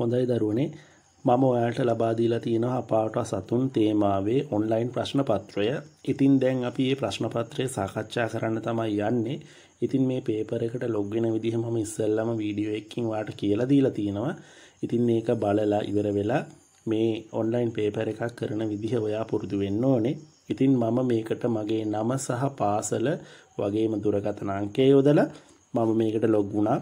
හොඳයි දරුවනේ මම ඔයාට ලබාදීලා තියෙනවා අපාට සතුන් තේමාවේ ඔන්ලයින් ප්‍රශ්න පත්‍රය ඉතින් දැන් අපි මේ ප්‍රශ්න පත්‍රය සාකච්ඡා කරන්න තමයි යන්නේ ඉතින් මේ පේපර එකට ලොග් වෙන විදිහ මම ඉස්සෙල්ලම වීඩියෝ එකකින් ඔයාලට කියලා දීලා තියෙනවා. ඉතින් මේක බලලා ඉවර වෙලා මේ ඔන්ලයින් පේපර් එකක් කරන විදිහ ඔයා පුරුදු වෙන්න ඕනේ. ඉතින් මම මේකට මගේ නම සහ පාසල වගේම දුරකථන අංකය යොදලා මම මේකට ලොග් වුණා.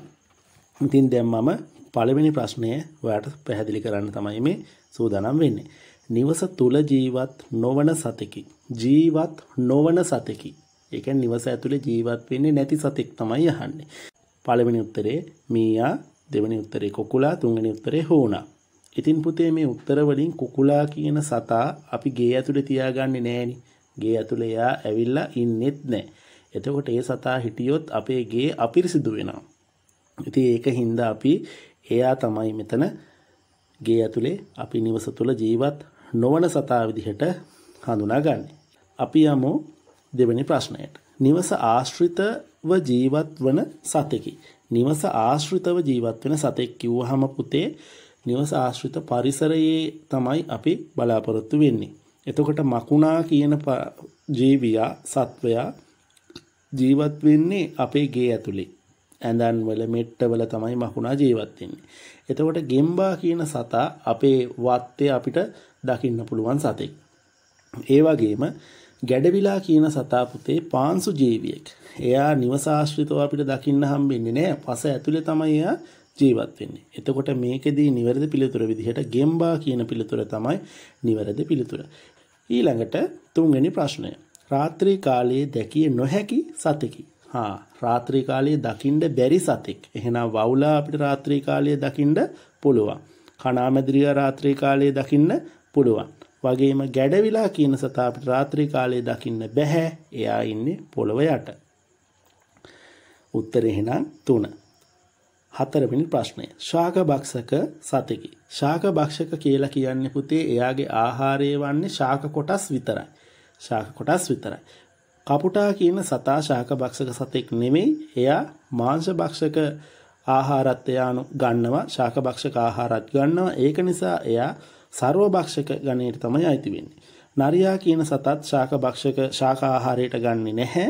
ඉතින් දැන් මම පළවෙනි ප්‍රශ්නය ඔයාට පැහැදිලි කරන්න තමයි මේ සූදානම් වෙන්නේ. නිවස තුල ජීවත් නොවන සතෙකි. ජීවත් නොවන සතෙකි. ඒ කියන්නේ නිවස ඇතුලේ ජීවත් වෙන්නේ නැති සතෙක් තමයි අහන්නේ. පළවෙනි උත්තරේ මීයා, දෙවෙනි උත්තරේ කොකුලා, තුන්වෙනි උත්තරේ හෝනා. ඉතින් පුතේ මේ උත්තර වලින් කුකුලා කියන සතා අපි ගේ ඇතුලේ තියාගන්නේ නැහෙනි. ගේ ඇතුලේ යා ඇවිල්ලා ඉන්නෙත් නැහැ. එතකොට ඒ සතා හිටියොත් අපේ ගේ අපිරිසිදු වෙනවා. ඉතින් ඒක හින්දා අපි එයා තමයි මෙතන ගේ ඇතුලේ අපි නිවස තුළ ජීවත් නොවන සතා විදිහට හඳුනාගන්නේ. අපි යමු දෙවෙනි ප්‍රශ්නයට. නිවස ආශ්‍රිතව ජීවත් වන සතෙකි. නිවස ආශ්‍රිතව ජීවත් වෙන සතෙක් කිව්වහම පුතේ නිවස ආශ්‍රිත පරිසරයේ තමයි අපි බලාපොරොත්තු වෙන්නේ. එතකොට මකුණා කියන ජීවියා සත්වයා ජීවත් වෙන්නේ අපේ ගේ ඇතුලේ. ඇඳන්වල මෙට්ටවල තමයි මකුණා ජීවත්වෙන්නේ. එතකොට ගෙම්බා කියන සතා අපේ වත්තේ අපිට දකින්න පුළුවන් සතෙක්. ඒ වගේම ගැඩවිලා කියන සතාපුතේ පාන්සු ජීවියෙක්. එයා නිවසාශ්‍රිතව අපිට දකින්න හම්බෙන්නේ නෑ පස ඇතුළේ තමයි එයා ජීවත් වෙන්නේ. එතකොට මේකෙදී නිවැරදි පිළිතුර විදිහට ගෙම්බා කියන පිළිතුර තමයි නිවැරදි පිළිතුර. ඊළඟට තුන්වෙනි ප්‍රශ්නය. රාත්‍රී කාලයේ දැකිය නොහැකි සතෙකි. හා රාත්‍රී කාලයේ දකින්න බැරි සතෙක්. එහෙනම් වවුලා අපිට රාත්‍රී කාලයේ දකින්න පුළුවන්. කණාමැදිරිය රාත්‍රී කාලයේ දකින්න පුළුවන්. වගේම ගැඩවිලා කියන සතා අපිට රාත්‍රී කාලයේ දකින්න බෑ. එයා ඉන්නේ පොළව යට. උත්තර එහෙනම් 3. හතරවෙනි ප්‍රශ්නය. ශාක භක්ෂක සතෙකි. ශාක භක්ෂක කියලා කියන්නේ පුතේ එයාගේ ආහාරය වන්නේ ශාක කොටස් විතරයි. ශාක කොටස් විතරයි. කපුටා කියන සතා ශාකභක්ෂක සතෙක් නෙමෙයි. එයා මාංශභක්ෂක ආහාරත් එයානු ගන්නවා. ශාකභක්ෂක ආහාරත් ගන්නවා. ඒක නිසා එයා ਸਰවභක්ෂක ගණයට තමයි අයිති වෙන්නේ. නරියා කියන සතත් ශාකභක්ෂක ශාක ආහාරයට ගන්නෙ නැහැ.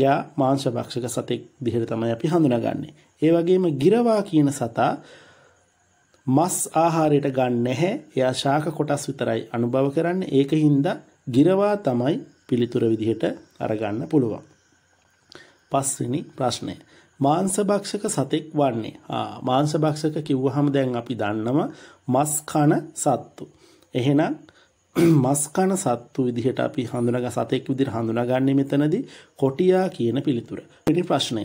එයා මාංශභක්ෂක සතෙක් විදිහට තමයි අපි හඳුනාගන්නේ. ඒ වගේම ගිරවා කියන සතා මස් ආහාරයට ගන්න නැහැ. එයා ශාක කොටස් විතරයි අනුභව කරන්නේ. ඒකින්ද ගිරවා තමයි පිළිතුර විදිහට අරගන්න පුළුවන්. පස්වෙනි ප්‍රශ්නය. මාංශභක්ෂක සතෙක් වන්නේ. මාංශභක්ෂක කිව්වහම දැන් අපි දන්නම මස් කන සත්තු. එහෙනම් මස් කන සත්තු විදිහට අපි හඳුනග සතෙක් විදිහට හඳුනාගන්නේ මෙතනදී කොටියා කියන පිළිතුර. පිටි ප්‍රශ්නය.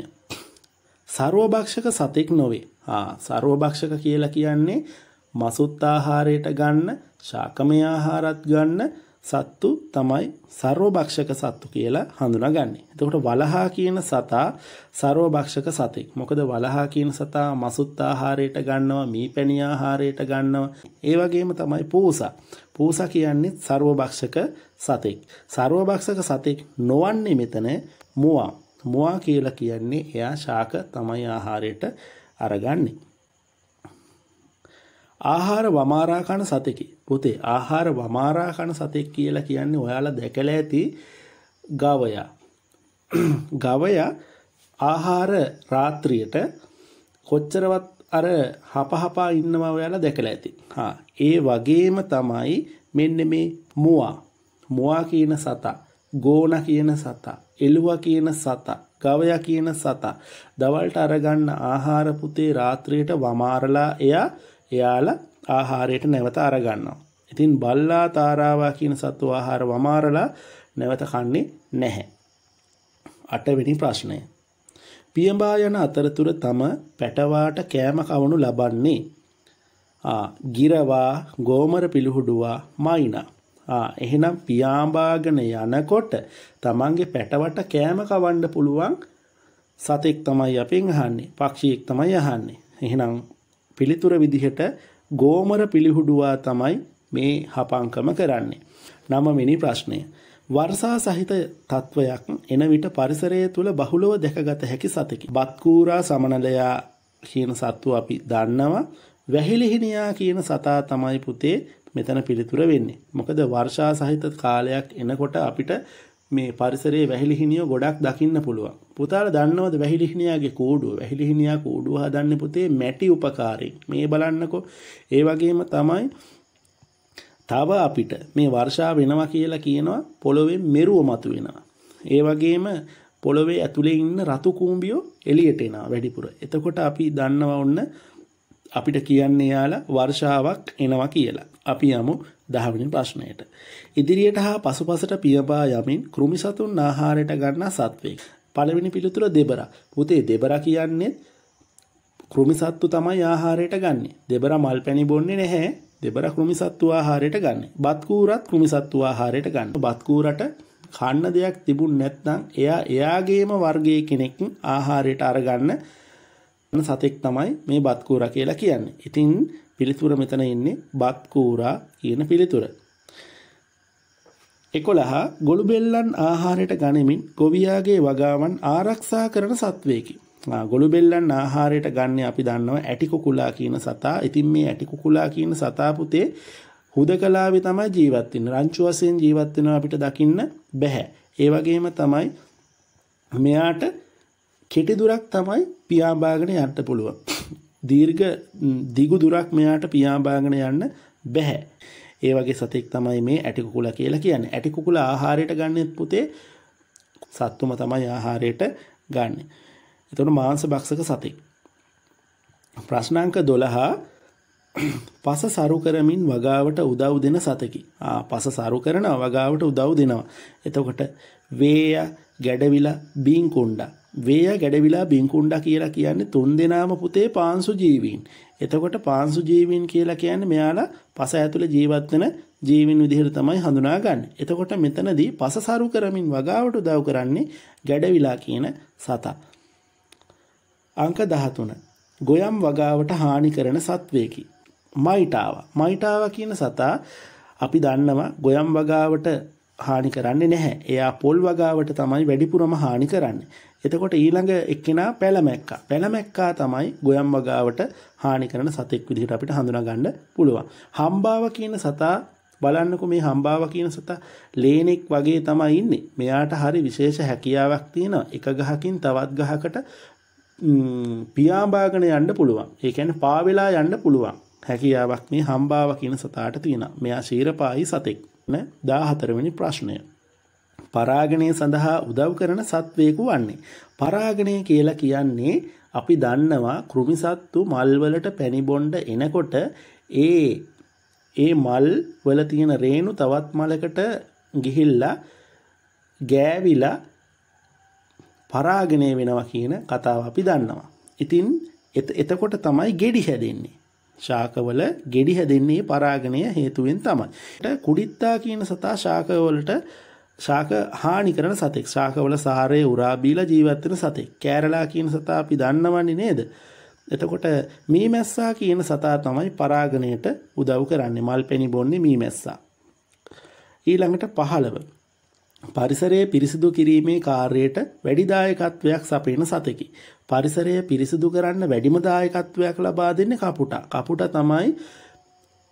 ਸਰවභක්ෂක සතෙක් නොවේ. ආ ਸਰවභක්ෂක කියලා කියන්නේ මසුත් ආහාරයට ගන්න, ශාකමය ආහාරත් ගන්න සත්තු තමයි ਸਰවභක්ෂක සත්තු කියලා හඳුනාගන්නේ. එතකොට වලහා කියන සතා ਸਰවභක්ෂක සතෙක්. මොකද වලහා කියන සතා මසුත් ආහාරයට ගන්නවා, මීපැණි ආහාරයට ගන්නවා. ඒ වගේම තමයි පූසා. පූසා කියන්නේ ਸਰවභක්ෂක සතෙක්. ਸਰවභක්ෂක සතෙක් නොවන්නේ මෙතන මුවා. මුවා කියලා කියන්නේ එයා ශාක තමයි ආහාරයට අරගන්නේ. ආහාර වමාරා කන සතෙකි. පුතේ ආහාර වමාරා කන සතෙක් කියලා කියන්නේ ඔයාලා දැකලා ඇති ගවයා. ගවයා ආහාර රාත්‍රියට කොච්චරවත් අර හපහපා ඉන්නවා ඔයාලා දැකලා ඇති. හා ඒ වගේම තමයි මෙන්න මේ මුවා. මුවා කියන සතා, ගෝන කියන සතා, එළුවා කියන සතා, ගවයා කියන සතා. දවල්ට අරගන්න ආහාර පුතේ රාත්‍රියට වමාරලා එයා එයාලා ආහාරයට නැවත අරගන්නවා. ඉතින් බල්ලා තාරාවා කියන සත්තු ආහාර වමාරලා නැවත කන්නේ නැහැ. අටවෙනි ප්‍රශ්නය. පියඹා යන අතරතුර තම පැටවාට කෑම කවනු ලබන්නේ. ගිරවා ගෝමර පිළිහුඩුවා මයිනා. එහෙනම් පියාඹාගෙන යනකොට තමන්ගේ පැටවට කෑම කවන්න පුළුවන් සතෙක් තමයි අපෙන් අහන්නේ පක්ෂියෙක් තමයි අහන්නේ. එහෙනම් පිළිතුර විදිහට ගෝමර පිළිහුඩුවා තමයි මේ හපංකම කරන්නේ. නමමිනි ප්‍රශ්නය. වර්සා සහිත තත්ත්වයක් එන විට පරිසරය තුළ බහුලව දැකගත හැකි සතකි. බත්කූරා සමනලයා කියන සත්තු අපි දන්නවා. වැහිලිහිනියා කියන සතා තමයි පුතේ මෙතන පිළිතුර වෙන්නේ. මොකද වර්ෂා සහිත කාලයක් එනකොට අපිට මේ පරිසරයේ වැහිලිහිනියෝ ගොඩක් දකින්න පුළුවන්. පුතාල දන්නවද වැහිලිහිනියාගේ කූඩුව? වැහිලිහිනියා කූඩුව හදන්නේ පුතේ මැටි උපකාරයෙන්. මේ බලන්නකෝ. ඒ වගේම තමයි තව අපිට මේ වර්ෂා වෙනවා කියලා කියනවා පොළොවේ මෙරුව මතුවෙනවා. ඒ වගේම පොළොවේ ඇතුලේ ඉන්න රතු කූඹියෝ එළියට එනවා වැඩිපුර. එතකොට අපි දන්නවා ඔන්න අපිට කියන්නේ යාලා වර්ෂාවක් එනවා කියලා. අපි යමු දහවනි ප්‍රශ්නයට. ඉදිරියට හා පසුපසට පියබා යමින් කෘමි සතුන් ආහාරයට ගන්නා සත්වෙක්. පළවෙනි පිළිතුර දෙබරා. පුතේ දෙබරා කියන්නේ කෘමි සත්තු තමයි ආහාරයට ගන්නෙ. දෙබරා මල් පැණි බොන්නේ නැහැ. දෙබරා කෘමි සත්තු ආහාරයට ගන්නෙ. බත් කූරත් කෘමි සත්තු ආහාරයට ගන්න. බත් කූරට කන්න දෙයක් තිබුණ නැත්නම් එයා එයාගේම වර්ගයේ කෙනෙක් ආහාරයට අරගන්න සතෙක් තමයි මේ බත් කූරා කියලා කියන්නේ. ඉතින් පිළිතුර මෙතන එන්නේ බත්කූරා කියන පිළිතුර. එකොළහ ගොළුබෙල්ලන් ආහාරයට ගනිමින් ගොවියාගේ වගාවන් ආරක්ෂා කරන සත්වයකි. ගොළුබෙල්ලන් ආහාරයට ගන්න අපි දන්නවා ඇටිකුකුලා කියන සතා ඉතින් මේ ඇටිකුකුලා කියන සතාපුතේ හුද කලාවෙ තමයි ජීවත්වන්න රංචු වසයෙන් ජීවත්වෙනවා අපිට දකින්න බැහැ. ඒවගේම තමයි මෙයාට කෙටි දුරක් තමයි පියාබාගෙන යන්න පුළුවන්. දීර්ඝ දිගු දුරක් මෙයාට පියාඹාගෙන යන්න බැහැ. ඒ වගේ සතෙක් තමයි මේ ඇටි කුකුල කියලා කියන්නේ. ඇටි කුකුල ආහාරයට ගන්නෙත් පුතේ සත්තුම තමයි ආහාරයට ගන්න. එතකොට මාංශ භක්ෂක සතෙක්. ප්‍රශ්න අංක 12 පස සරු කරමින් වගාවට උදව් දෙන සතකි. ආ පස සරු කරන වගාවට උදව් දෙනවා. එතකොට වේය, ගැඩවිලා, බීන් කුණ්ඩා වේය ගැඩවිලා බින්කුණ්ඩා කියලා කියන්නේ තුන් දෙනාම පුතේ පාංශු ජීවීන්. එතකොට පාංශු ජීවීන් කියලා කියන්නේ මෙයාලා පස ඇතුළේ ජීවත් වෙන ජීවීන් විදිහට තමයි හඳුනාගන්නේ. එතකොට මෙතනදී පස සරු කරමින් වගාවට උදව් කරන්නේ ගැඩවිලා කියන සතා. අංක 13. ගොයම් වගාවට හානි කරන සත්වයකි. මයිටාව. මයිටාව කියන සතා අපි දන්නවා ගොයම් වගාවට හානි කරන්නේ නැහැ. එයා පොල් වගාවට තමයි වැඩිපුරම හානි කරන්නේ. එතකොට ඊළඟ එක්කෙනා පැලමැක්කා. පැලමැක්කා තමයි ගොයම් වගාවට හානි කරන සතෙක් විදිහට අපිට හඳුනා ගන්න පුළුවන්. හම්බාව කියන සතා බලන්නකො මේ හම්බාව කියන සතා ලේනෙක් වගේ තමයි ඉන්නේ. මෙයාට හරි විශේෂ හැකියාවක් තියෙනවා. එක ගහකින් තවත් ගහකට පියාඹාගෙන යන්න පුළුවන්. ඒ කියන්නේ පාවෙලා යන්න පුළුවන්. හැකියාවක් මේ හම්බාව කියන සතාට තියෙනවා. මෙයා ශීරපායි සතෙක්. දාහතරවැනි ප්‍රශ්නය. පරාගණය සඳහා උදව් කරන සත්වයකු වන්නේ. පරාගණය කියලා කියන්නේ අපි දන්නවා කෘමිසත්තු මල්වලට පැණිබොන්්ඩ එනකොට ඒ ඒ මල් වල තියෙන රේණු තවත් මලකට ගිහිල්ලා ගෑවිලා පරාගණය වෙනවා කියන කතාව අපි දන්නවා. ඉතින් එතකොට තමයි ගෙඩි හැදෙන්නේ. ශාකවල ගෙඩි හැදෙන්නේ පරාගණය හේතුවෙන් තමයි. කුඩිත්තා කියන සතා ශාකවලට ශාක හානි කරන සතෙක්. ශාකවල සාරයේ උරා බීලා ජීවත් වෙන සතෙක්. කෑරලා කියන සතා අපි දන්නවන්නේ නේද? එතකොට මී මැස්සා කියන සතා තමයි පරාගණයට උදව් කරන්නේ. මල් පෙනි බොන්නේ මී මැස්සා. ඊළඟට 15 පරිසරයේ පිරිසිදු කිරීමේ කාර්යයට වැඩි දායකත්වයක් සපයන සතෙකි. පරිසරය පිරිසිදු කරන්න වැඩිම දායකත්වයක් ලබා දෙන්නේ කපුටා. කපුටා තමයි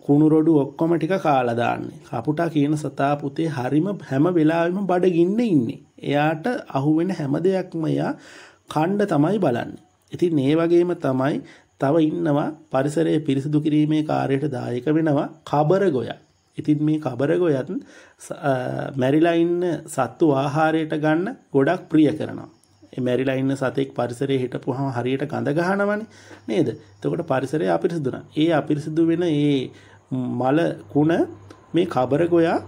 කුණු රොඩු ඔක්කොම ටික කාලා දාන්නේ. කපුටා කියන සතා පුතේ හරිම හැම වෙලාවෙම බඩගින්න ඉන්නේ. එයාට අහුවෙන හැම දෙයක්ම එයා කණ්ඩ තමයි බලන්නේ. ඉතින් ඒ වගේම තමයි තව ඉන්නවා පරිසරය පිරිසිදු කිරීමේ කාර්යයට දායක වෙනවා කබර ගොයා. ඉතින් මේ කබර ගොයත් මැරිලා ඉන්න සත්තු ආහාරයට ගන්න ගොඩක් ප්‍රිය කරනවා. මැරිලා ඉන්න සතෙක් පරිසරයේ හිටපුහම හරියට ගඳ ගහනවනේ නේද? එතකොට පරිසරය අපිරිසිදු ඒ අපිරිසිදු වෙන ඒ මල කුණ මේ කබර ගොයා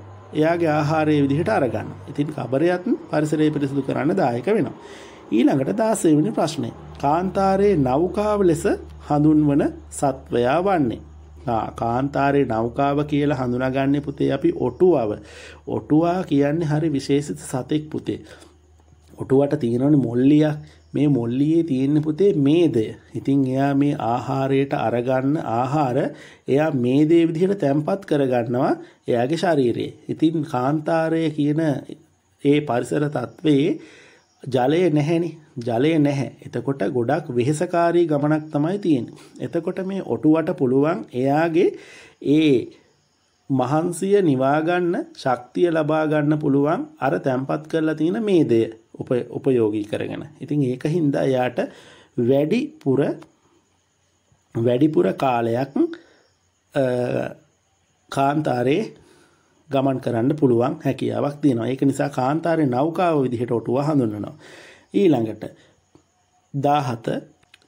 එයාගේ ආහාරයේ විදිහට අරගන්න. ඉතින් කබරයත් පරිසරය පිරිසිදු කරන්න දායක වෙනවා. ඊළඟට 16 වෙනි ප්‍රශ්නය. කාන්තාරයේ නෞකාව ලෙස හඳුන්වන සත්වයා වන්නේ කාන්තාරේ නෞකාව කියලා හඳුනාගන්නේ පුතේ අපි ඔටුවව. ඔටුවා කියන්නේ හරි විශේෂිත සතෙක් පුතේ. ඔටුවට තියෙනවන මොල්ලියක් මේ මොල්ලියේ තියෙන්න පුතේ මේද ඉතින් එයා මේ ආහාරයට අරගන්න ආහාර එයා මේ දේ විදිහට තැම්පත් කරගන්නවා එයාගේ ශරීරයේ ඉතින් කාන්තාරය කියන ඒ පරිසර තත්ත්වයේ ජලය නැහැනි ජලය නැහැ එතකොට ගොඩක් වෙහෙසකාරී ගමනක් තමයි තියෙන එතකොට මේ ඔටුවට පුළුවන් එයාගේ ඒ මහන්සිය නිවා ගන්න ශක්තිය ලබා ගන්න පුළුවන් අර තැම්පත් කරලා තියෙන මේ දෙය උපයෝගී කරගෙන. ඉතින් ඒක හින්දා යාට වැඩිපුර වැඩිපුර කාලයක් කාන්තාරේ ගමන් කරන්න පුළුවන් හැකියාවක් තියෙනවා. ඒක නිසා කාන්තාරේ නෞකාව විදිහට ඔටුව හඳුන්වනවා. ඊළඟට 17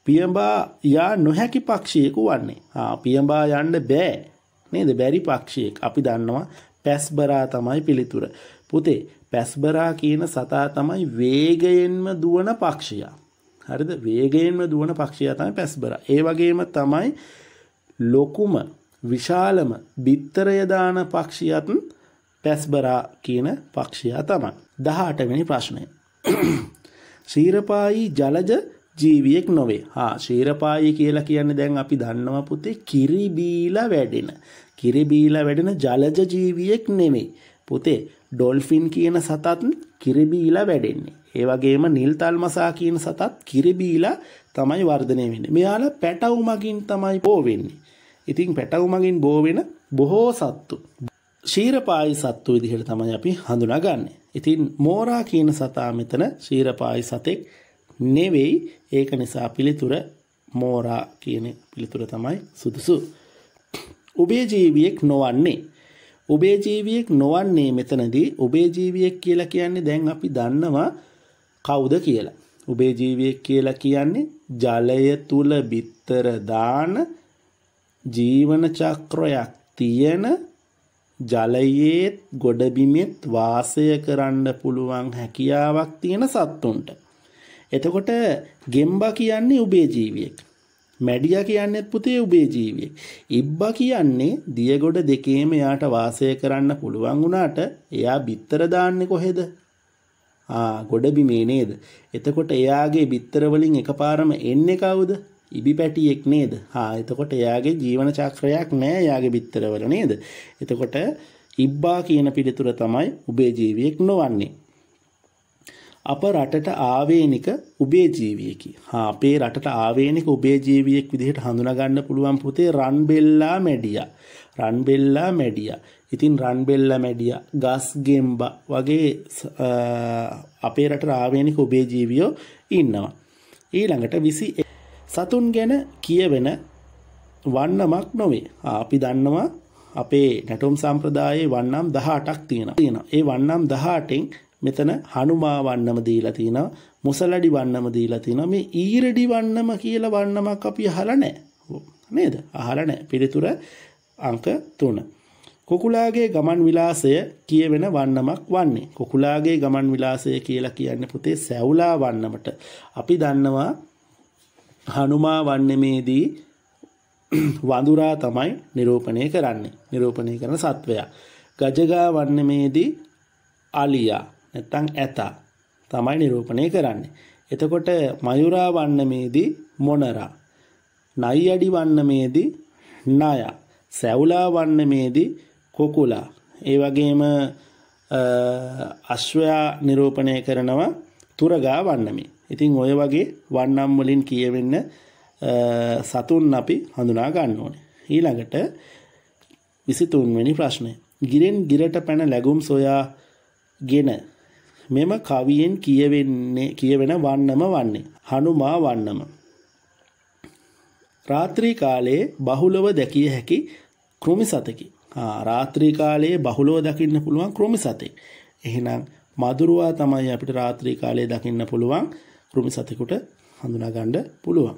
පියඹා යා නොහැකි පක්ෂියෙකු වන්නේ. ආ පියඹා යන්න බෑ. නේද බැරි පක්ෂියෙක් අපි දන්නවා පැස්බරා තමයි පිළිතුර පුතේ පැස්බරා කියන සතා තමයි වේගයෙන්ම දුවන පක්ෂියා හරිද වේගයෙන්ම දුවන පක්ෂියා තමයි පැස්බරා ඒ වගේම තමයි ලොකුම විශාලම බිත්තරය දාන පක්ෂියත් පැස්බරා කියන පක්ෂියා තමයි 18 වෙනි ප්‍රශ්නය ශීරපායි ජලජ ජීවියෙක් නොවේ හා ශීරපායි කියලා කියන්නේ දැන් අපි දන්නවා පුතේ කිරිබීලා වැඩෙන. කිරිබීලා වැඩෙන ජලජ ජීවියෙක් නෙමෙයි. පුතේ ඩොල්ෆින් කියන සතත් කිරිබීලා වැඩෙන්නේ. ඒ වගේම නිල් තල්මසා කියන සතත් කිරිබීලා තමයි වර්ධනය වෙන්නේ. මෙයාලා පැටවු මගින් තමයි බෝ වෙන්නේ. ඉතින් පැටවු මගින් බෝ වෙන බොහෝ සත්තු ශීරපායි සත්තු විදිහට තමයි අපි හඳුනාගන්නේ. ඉතින් මෝරා කියන සතා මෙතන ශීරපායි සතෙක් නෙවෙයි ඒක නිසා පිළිතුර මෝරා කියන පිළිතුර තමයි සුදුසු. ඔබේ ජීවියෙක් නොවන්නේ. ඔබේ ජීවියෙක් නොවන්නේ මෙතනදී ඔබේ ජීවියෙක් කියලා කියන්නේ දැන් අපි දන්නවා කවුද කියලා. ඔබේ ජීවියෙක් කියලා කියන්නේ ජලය තුල බිත්තර දාන ජීවන චක්‍රයක් තියෙන ජලයේත් ගොඩබිමෙත් වාසය කරන්න පුළුවන් හැකියාවක් තියෙන සත්තුන්ට එතකොට ගෙම්බා කියන්නේ උබේ ජීවියෙක්. මැඩියා කියන්නේත් පුතේ උබේ ජීවියෙක්. ඉබ්බා කියන්නේ දියගොඩ දෙකේම යාට වාසය කරන්න පුළුවන් වුණාට එයා බිත්තර දාන්නේ කොහෙද? ආ ගොඩබිමේ නේද? එතකොට එයාගේ බිත්තර වලින් එකපාරම එන්නේ කවුද? ඉබි පැටියෙක් නේද? හා එතකොට එයාගේ ජීවන චක්‍රයක් නෑ එයාගේ බිත්තරවල නේද? එතකොට ඉබ්බා කියන පිළිතුර තමයි උබේ ජීවියෙක් නොවන්නේ. අප රටට ආවේනික උබේජීවියකි. හා අපේ රටට ආවේනික උබේජීවියෙක් විදිහට හඳුනාගන්න පුළුවන් පුතේ රන්බෙල්ලා මැඩිය. රන්බෙල්ලා මැඩිය. ඉතින් රන්බෙල්ලා මැඩිය, ගස් ගෙම්බ වගේ අපේ රට ආවේනික උබේජීවියෝ ඉන්නවා. ඊළඟට 21 සතුන් ගැන කියවෙන වන්නමක් නොවේ. අපි දන්නවා අපේ නැටුම් සම්ප්‍රදායේ වන්නම් 18ක් තියෙනවා. තියෙනවා. ඒ වන්නම් 18න් මෙතන හනුමා වන්නම දීලා තිනවා මුසලඩි වන්නම දීලා තිනවා මේ ඊරඩි වන්නම කියලා වන්නමක් අපි අහලා නැහැ නේද අහලා නැහැ පිළිතුර අංක 3 කුකුලාගේ ගමන් විලාසය කියවෙන වන්නමක් වන්නේ කුකුලාගේ ගමන් විලාසය කියලා කියන්නේ පුතේ සැවුලා වන්නමට අපි දන්නවා හනුමා වන්නමේදී වඳුරා තමයි නිරූපණය කරන්නේ නිරූපණය කරන සත්වයා ගජගා වන්නමේදී අලියා නැත්නම් ඇතා තමයි නිරූපණය කරන්නේ. එතකොට මයුරා වන්නමේදී මොනරා. නයි අඩි වන්නමේදී ණය. සැවුලා වන්නමේදී කොකුලා. ඒ වගේම අශ්වයා නිරූපණය කරනවා තුරගා වන්නමේ. ඉතින් ඔය වගේ වන්නම් වලින් කියවෙන්න සතුන් අපි හඳුනා ගන්න ඕනේ. ඊළඟට 23 වෙනි ප්‍රශ්නය. ගිරෙන් ගිරට පැන ලැබුම් සොයා ගෙන මෙම කවියෙන් කියවෙන්නේ කියවෙන වන්නම වන්නේ. හනුමා වන්නම. රාත්‍රී කාලයේ බහුලව දැකිය හැකි කෘමි සතකි. රාත්‍රී කාලයේ බහුලව දකින්න පුළුවන් කෘමි සතෙක්. එහෙනම් මදුරුවා තමයි අපිට රාත්‍රී කාලයේ දකින්න පුළුවන් කෘමි සතෙකුට හඳුනාගන්න පුළුවන්.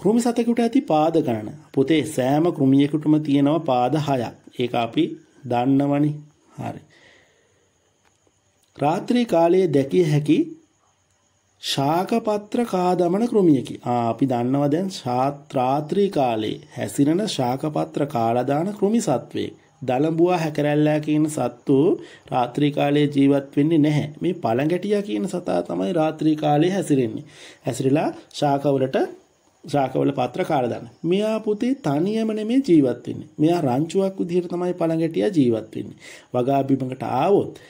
කෘමි සතෙකුට ඇති පාද ගණන. පොතේ සෑම කෘමියෙකුටම තියෙනවා පාද 6ක්. ඒක අපි දන්නවනේ. හරි. රාත්‍රී කාලයේ දැකිය හැකි ශාකපත්‍ර කාදමන ක්‍රමයකි. අපි දන්නවා දැන් රාත්‍රී කාලයේ හැසිරෙන ශාකපත්‍ර කාලදාන කෘමි සත්වයේ දලඹුවා හැකරැල්ලා කියන සත්තු රාත්‍රී කාලයේ ජීවත් වෙන්නේ නැහැ. මේ පළඟැටියා කියන සතා තමයි රාත්‍රී කාලයේ හැසිරෙන්නේ. හැසිරලා ශාකවලට ශාකවල පත්‍ර කාලදාන. මෙයා පුතේ තනියම නෙමේ ජීවත් වෙන්නේ. මෙයා රංචුවක් විදිහට තමයි පළඟැටියා ජීවත් වෙන්නේ. වගා බිමකට ආවොත්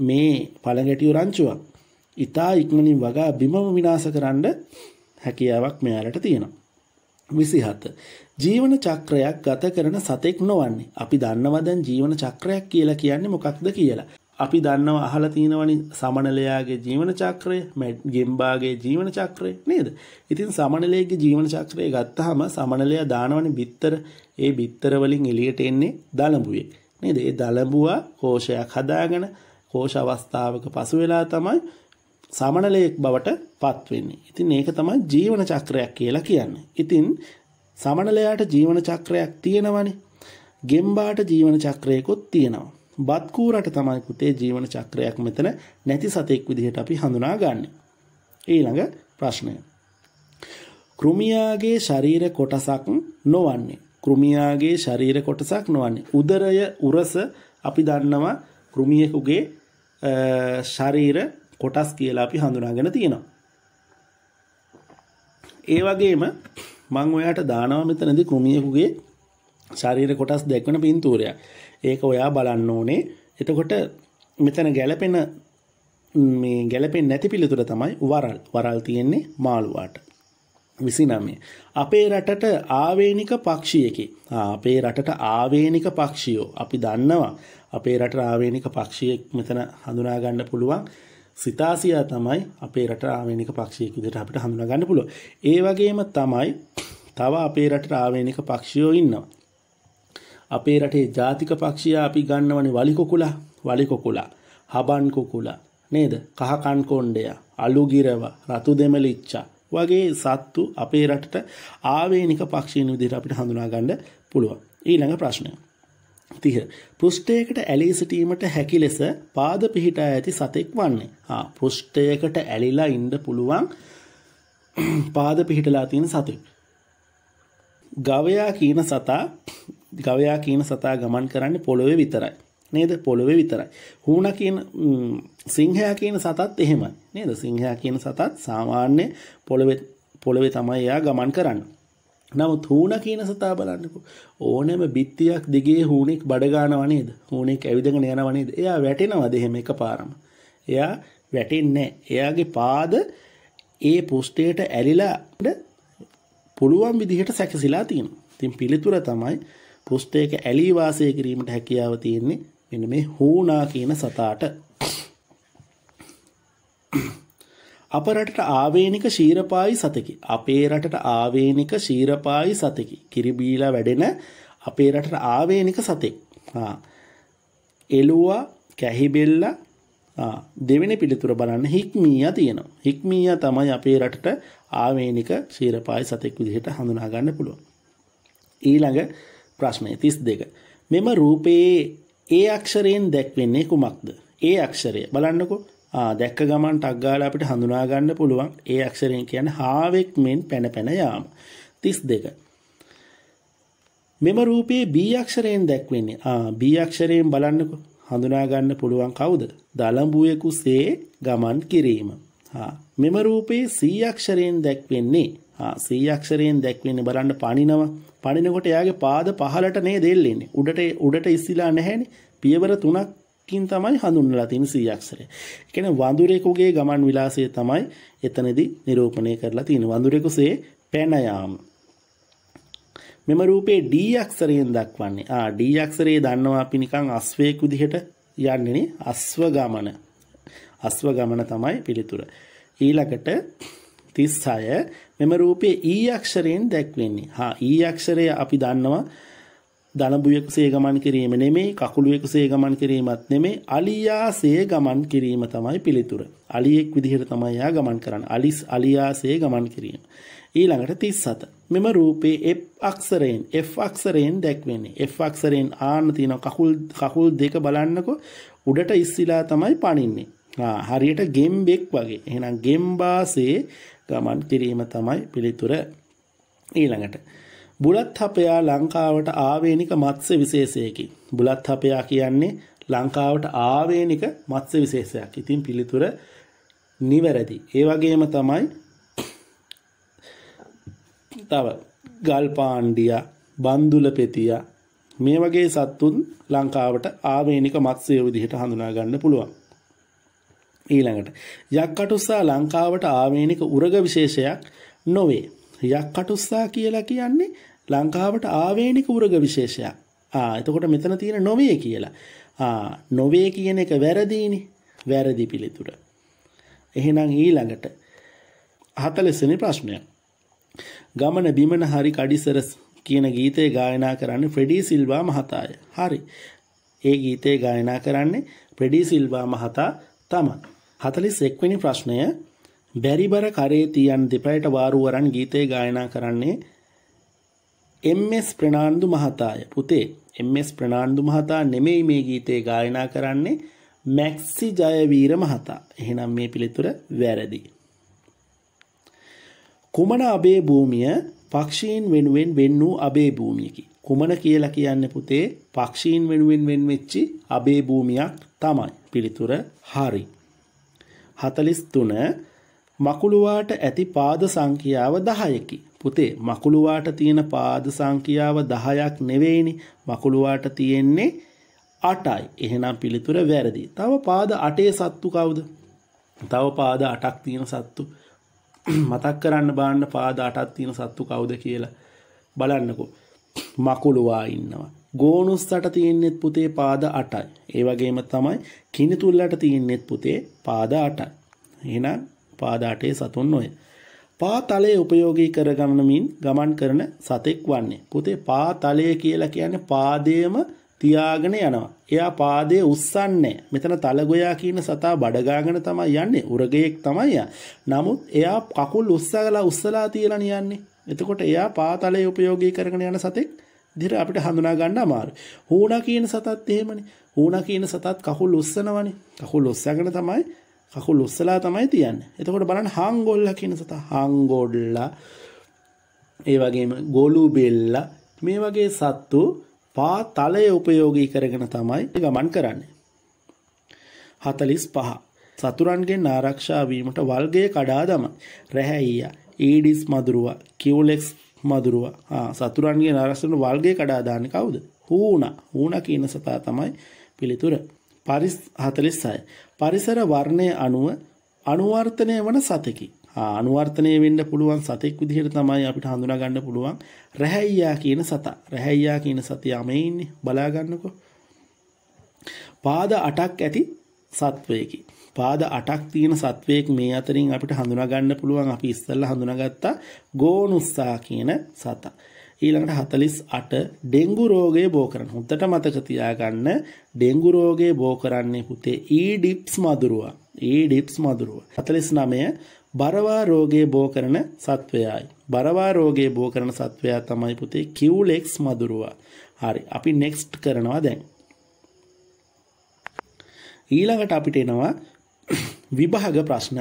මේ පළඟැටිය රංචුවක්. ඉතා ඉක්මනින් වගා බිමම විනාශ කරන්න හැකියාවක් මෙයාලට තියෙනවා. විසිහත. ජීවන චක්‍රයක් ගත කරන සතෙක් නොවන්නේ. අපි දන්නවා දැන් ජීවන චක්‍රයක් කියලා කියන්නේ මොකක්ද කියලා. අපි දන්නව අහලා තියෙනවනි සමනලයාගේ ජීවන චක්‍රය ගෙම්බාගේ ජීවන චක්‍රය නේද ඉතින් සමනලයගේ ජීවන චක්‍රය ගත්තහම සමනලයා දානවනි බිත්තර ඒ බිත්තරවලින් එලියට එන්නේ දළඹුවේ නේද ඒ දළඹුවා කෝෂයක් හදාගෙන කෝෂ අවස්ථාවක පසු වෙලා තමයි සමනලයක් බවට පත්වෙන්නේ. ඉතින් ඒක තමයි ජීවන චක්‍රයක් කියලා කියන්නේ. ඉතින් සමනලයාට ජීවන චක්‍රයක් තියෙනවනේ. ගෙම්බාට ජීවන චක්‍රයකුත් තියෙනවා. බත්කූරට තමයි පුතේ ජීවන චක්‍රයක් මෙතන නැති සතෙක් විදිහට අපි හඳුනා ගන්න. ඊළඟ ප්‍රශ්නය. කෘමියාගේ ශරීර කොටසක් නොවන්නේ. කෘමියාගේ ශරීර කොටසක් නොවන්නේ. උදරය උරස අපි දන්නවා කෘමියෙකුගේ ශරීර කොටස් කියලා අපි හඳුනාගෙන තියෙනවා. ඒ වගේම මං ඔයාට දානවා මෙතනදී කුමියෙකුගේ ශරීර කොටස් දැක්වෙන පින්තූරයක්. ඒක ඔයා බලන්න ඕනේ. එතකොට මෙතන ගැළපෙන මේ ගැළපෙන්නේ නැති පිළිතුර තමයි වරල්. වරල් තියෙන්නේ මාළුවාට. විසිනමේ. අපේ රටට ආවේනික පක්ෂියකි. අපේ රටට ආවේනික පක්ෂියෝ අපි දන්නවා අපේ රට ආවේනික පක්ෂියෙක් මෙතන හඳුනාගන්න පුළුවන්. සිතාසියා තමයි අපේ රට ආවේනික පක්ෂියෙක් විදිහට අපිට හඳුනාගන්න පුළුවන්. ඒ වගේම තමයි තව අපේ රට ආවේනික පක්ෂියෝ ඉන්නවා. අපේ රටේ ජාතික පක්ෂියා අපි ගන්නවනේ වලිකොකුලා වලිකොකුලා හබන් කුකුලා නේද කහකන් කොණ්ඩයා අලුගිරව රතු දෙමලිච්චා වගේ සත්තු අපේ රටට ආවේනික පක්ෂීන් විදිහට අපිට හඳුනා ගන්න පුළුවන්. ඊළඟ ප්‍රශ්නය. තිහ පෘෂ්ඨයකට ඇලී සිටීමට හැකි ලෙස පාද පිහිටා ඇති සතෙක් වන්නේ. හා පෘෂ්ඨයකට ඇලිලා ඉන්න පුළුවන් පාද පිහිටලා තියෙන සතෙක්. ගවයා කියන සතා ගවයා කියන සතා ගමන් කරන්නේ පොළොවේ විතරයි. නේද පොළොවේ විතරයි. හූණ කියන සිංහයා කියන සතත් එහෙමයි. නේද? සිංහයා කියන සතත් සාමාන්‍ය පොළොවේ පොළොවේ තමයි එයා ගමන් කරන්නේ. නමුත් හූණ කියන සතා බලන්නකෝ. ඕනෑම බිත්තියක් දිගේ හූණෙක් බඩගානවා නේද? හූණෙක් ඇවිදගෙන යනවා නේද? එයා වැටෙනවද එහෙම එකපාරම? එයා වැටෙන්නේ එයාගේ පාද ඒ පොස්ටේට ඇලිලා පුළුවන් විදිහට සැකසිලා තියෙනවා. ඉතින් පිළිතුර තමයි පොස්ටේක ඇලී වාසය කිරීමට හැකියාව තියෙන්නේ මෙන්න මේ හූනා කියන සතාට අප රටට ආවේනික ශීරපායි සතකි. අපේ රටට ආවේනික ශීරපායි සතකි. කිරිබීලා වැඩෙන අපේ රටට ආවේනික සතෙක්. එලුවා කැහිබෙල්ල දෙවෙනි පිළිතුර බලන්න හික්මීය තියෙනවා. හික්මීය තමයි අපේ රටට ආවේනික ශීරපායි සතෙක් විදිහට හඳුනා ගන්න පුළුවන්. ඊළඟ ප්‍රශ්නය 32. මෙම රූපයේ ඒ අක්ෂරයෙන් දැක්වෙන්නේ කුමක්ද ඒ අක්ෂරය බලන්නකො දැක්ක ගමන් ටක්ගාල අපිට හඳුනාගන්න පුළුවන් ඒ අක්ෂරයෙන් කියන හාවෙක් මෙන් පැන පැන යාම තිස් දෙක මෙම රූපයේ බී අක්ෂරයෙන් දැක්වෙන්නේ බී අක්ෂරයෙන් බලන්නකො හඳුනාගන්න පුළුවන් කවුද දළඹුවෙකු සේ ගමන් කිරීම මෙම රූපයේ සී අක්ෂරයෙන් දැක්වෙන්නේ සීයක්ෂරයෙන් දැක්වෙන්නේ බලන්න පනිනවා පනිනකොට එයාගේ පාද පහලට නේ දෙල්ලෙන්නේ උඩට උඩට ඉස්සිලා නැහැනේ පියවර තුනක්කින් තමයි හඳුන්වලා තියෙන සීයක්ෂරය. ඒ කියන්නේ වඳුරෙකුගේ ගමන් විලාසය තමයි එතනදී නිරූපණය කරලා තියෙන වඳුරෙකුසේ පැන යාම. මෙම රූපේ D අක්ෂරයෙන් දක්වන්නේ. ආ D අක්ෂරයේ දන්නවා අපි නිකන් අස්වේක් විදිහට යන්නේනේ අස්ව ගමන. අස්ව ගමන තමයි පිළිතුර. ඊළඟට 36 මෙම රූපයේ ඊ අක්ෂරයෙන් දැක්වෙන්නේ. හා ඊ අක්ෂරය අපි දන්නවා දනබුයකසේ ගමන් කිරීම නෙමෙයි කකුළුවෙකුසේ ගමන් කිරීමත් නෙමෙයි අලියාසේ ගමන් කිරීම තමයි පිළිතුර. අලියෙක් විදිහට තමයි යා ගමන් කරන්නේ. අලිස් අලියාසේ ගමන් කිරීම. ඊළඟට 37. මෙම රූපේ F අක්ෂරයෙන් F අක්ෂරයෙන් දැක්වෙන්නේ. F අක්ෂරයෙන් ආන්න තියෙන කකුල් කකුල් දෙක බලන්නකො උඩට ඉස්සිලා තමයි පනින්නේ. හරියට ගෙම්බෙක් වගේ. එහෙනම් ගෙම්බාසේ ගමන් කිරීම තමයි පිළිතුර. ඊළඟට බුලත් හපයා ලංකාවට ආවේනික මත්ස්‍ය විශේෂයකි. බුලත් හපයා කියන්නේ ලංකාවට ආවේනික මත්ස්‍ය විශේෂයක්. ඉතින් පිළිතුර නිවැරදි. ඒ වගේම තමයි තව ගල් පාණ්ඩියා, බන්දුල පෙතියා මේ වගේ සත්තුන් ලංකාවට ආවේනික මත්ස්‍ය විදිහට හඳුනා ගන්න පුළුවන්. ඊළඟට යක්කටුස්සා ලංකාවට ආවේනික උරග විශේෂයක් නොවේ. යක්කටුස්සා කියලා කියන්නේ ලංකාවට ආවේනික උරග විශේෂයක්. ආ එතකොට මෙතන තියෙන නොවේ කියලා. ආ නොවේ කියන එක වැරදීනි. වැරදි පිළිතුර. එහෙනම් ඊළඟට 40 වෙනි ප්‍රශ්නය. ගමන බිමන හරි කඩිසර කියන ගීතය ගායනා කරන්නේ ෆ්‍රෙඩී සිල්වා මහතාය. හරි. ඒ ගීතය ගායනා කරන්නේ ෆ්‍රෙඩී සිල්වා මහතා තමයි. 41 වෙනි ප්‍රශ්නය බැරිබර කරේ තියන් දෙපයට වාරුවරන් ගීතේ ගායනා කරන්නේ එම්.එස්. ප්‍රනාන්දු මහතාය. පුතේ එම්.එස්. ප්‍රනාන්දු මහතා නෙමෙයි මේ ගීතේ ගායනා කරන්නේ මැක්සි ජයවීර මහතා. එහෙනම් මේ පිළිතුර වැරදි. කුමන අබේ භූමිය පක්ෂීන් වෙනුවෙන් වෙන් වූ අබේ භූමියකි. කුමන කියලා කියන්නේ පුතේ පක්ෂීන් වෙනුවෙන් වෙන් වෙච්චි අබේ භූමියක් තමයි. පිළිතුර හරි. 43 මකුළුවාට ඇති පාද සංඛ්‍යාව 10කි. පුතේ මකුළුවාට තියෙන පාද සංඛ්‍යාව 10ක් නෙවෙයිනි. මකුළුවාට තියෙන්නේ 8යි. එහෙනම් පිළිතුර වැරදි. තව පාද 8 සත්තු කවුද? තව පාද 8ක් තියෙන සත්තු මතක් කරන්න බාන්න පාද 8ක් තියෙන සත්තු කවුද කියලා බලන්නකෝ. මකුළුවා ඉන්නවා. ගෝනුස්සට තියෙන්නෙත් පුතේ පාද 8යි. ඒ වගේම තමයි කිනිතුල්ලට තියෙන්නෙත් පුතේ පාද 8යි. එහෙනම් පාද 8ේ සතුන් ඔය. පාතලයේ උපයෝගී කරගමනමින් ගමන් කරන සතෙක් වන්නේ. පුතේ පාතලය කියලා කියන්නේ පාදයේම තියාගෙන යනවා. එයා පාදයේ උස්සන්නේ. මෙතන තලගොයා කියන සතා බඩගාගෙන තමයි යන්නේ. උරගයෙක් තමයි නමුත් එයා කකුල් උස්සලා උස්සලා තියලා යන්නේ. එතකොට එයා පාතලයේ උපයෝගී කරගෙන යන සතෙක් දිර අපිට හඳුනා ගන්න අමාරු. හූණා කියන සතත් එහෙමනේ. හූණා කියන සතත් කකුල් ඔස්සනවනේ. කකුල් ඔස්සගෙන තමයි කකුල් ඔස්සලා තමයි තියන්නේ. එතකොට බලන්න හාංගොල්ලා කියන සතා හාංගොල්ලා ඒ වගේම ගොළු බෙල්ලා මේ වගේ සත්තු පා තලය උපයෝගී කරගෙන තමයි ගමන් කරන්නේ. 45 සතුරන්ගෙන් ආරක්ෂා වීමට වල්ගය කඩා දමන රැහැයියා ඊඩිස් මදුරුවා කිව්ලෙක්ස් මදුරුව සතුරන්ගේ නරස්සන වල්ගේ කඩාදාන්න කවුද හූන හූන කියන සතා තමයි පිළිතුර පරිස් හතලිස් අය පරිසර වර්ණය අනුව අනුවර්තනය වන සතකි අනුවර්තනය වෙන්න පුළුවන් සතෙක් විදිහට තමයි අපිට හඳුනාගන්න පුළුවන් රැහැයියා කියන සතා රැහැයියා කියන සතයා මේ ඉන්නේ බලාගන්නකෝ පාද අටක් ඇති සත්වයකි පාද 8ක් තියෙන සත්වයක් මේ අතරින් අපිට හඳුනා ගන්න පුළුවන් අපි ඉස්සෙල්ලා හඳුනාගත්තා ගෝනුස්සා කියන සතා. ඊළඟට 48 ඩෙන්ගු රෝගය බෝ කරන. හොඳට මතක තියාගන්න ඩෙන්ගු රෝගය බෝ කරන්නේ පුතේ ඊඩිප්ස් මදුරුවා. ඊඩිප්ස් මදුරුවා. 49 බරවා රෝගය බෝ කරන සත්වයායි. බරවා රෝගය බෝ කරන සත්වයා තමයි පුතේ කිව්ලෙක්ස් මදුරුවා. හරි. අපි නෙක්ස්ට් කරනවා දැන්. ඊළඟට අපිට එනවා විභාග ප්‍රශ්න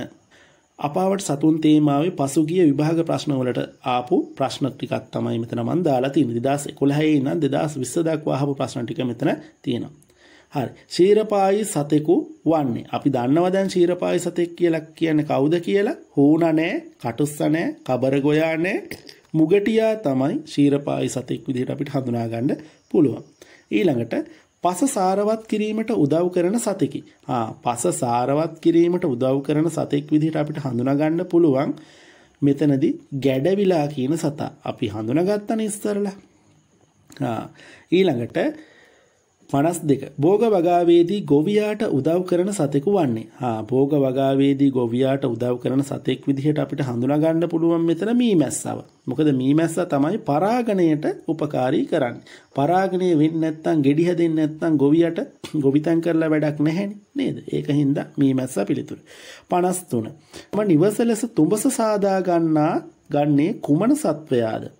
අපාවට සතුන් තේමාවේ පසුගිය විභාග ප්‍රශ්නවලට ආපු ප්‍රශ්න ටිකක් තමයි මෙතන මම දාලා තියෙන්නේ 2011 ඉඳන් 2020 දක්වා ආපු ප්‍රශ්න ටික මෙතන තියෙනවා. හරි. ශීරපායි සතෙකු වන්නේ. අපි දන්නවා දැන් ශීරපායි සතෙක් කියලා කියන්නේ කවුද කියලා? හූණ නැහැ, කටුස්ස නැහැ, කබර ගොයා නැහැ. මුගටියා තමයි ශීරපායි සතෙක් විදිහට අපිට හඳුනා ගන්න පුළුවන්. ඊළඟට පස සාරවත් කිරීමට උදව් කරන සතෙකි. පස සාරවත් කිරීමට උදව් කරන සතෙක් විදිහට අපිට හඳුනාගන්න පුළුවන් මෙතනදි ගැඩවිලා කියන සතා. අපි හඳුනාගත්තන ඉස්සරලා. ඊළඟට පනස් දෙක බෝග වගාවේදී ගොවියාට උදව් කරන සතෙකු වන්නේ හා බෝග වගාවේදී ගොවියාට උදව් කරන සතෙක් විදිහට අපිට හඳුනාගන්න පුළුවන් මෙතන මී මැස්සව මොකද මී මැස්ස තමයි පරාගණයට උපකාරී කරන්න පරාගණය වෙන්න නැත්තං ගෙඩිහ දෙන්න නැත්තං ගොවියට ගොවිතන් කරලා වැඩක් නැහැනි නේද ඒක හින්දා මී මැස්ස පිළිතුර පනස්තුන ම නිවස ලෙස තුඹස සාදාගන්නා ගන්නේ කුමන සත්වයාද